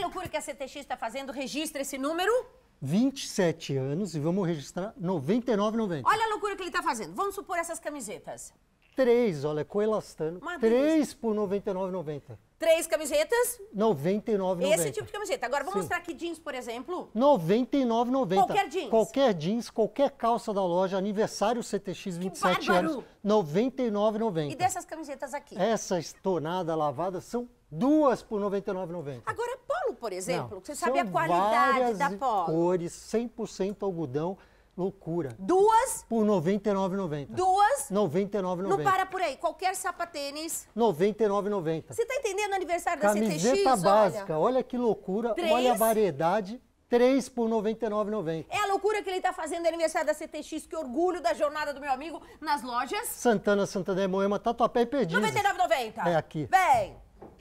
loucura que a CTX está fazendo, registra esse número. 27 anos e vamos registrar 99,90. Olha a loucura que ele está fazendo. Vamos supor essas camisetas. Três, olha, coelastano. Três por 99,90. Três camisetas? 99,90. Esse tipo de camiseta. Agora, vamos Sim. mostrar aqui jeans, por exemplo. 99,90. Qualquer jeans? Qualquer jeans, qualquer calça da loja, aniversário CTX 27 anos, 99,90. E dessas camisetas aqui? Essas tonadas lavadas, são duas por 99,90. Agora, por exemplo? Não, você sabe a qualidade da polo. cores, 100% algodão, loucura. Duas? Por R$ 99,90. Duas? R$ 99,90. Não para por aí, qualquer sapatênis. R$ 99,90. Você tá entendendo o aniversário Camiseta da CTX? Camiseta básica, olha. olha que loucura, Três? olha a variedade. 3 por 99,90. É a loucura que ele está fazendo aniversário da CTX. Que orgulho da jornada do meu amigo nas lojas. Santana, Santander, Moema, Tatuapé e Perdizes. 99,90. É aqui. Vem.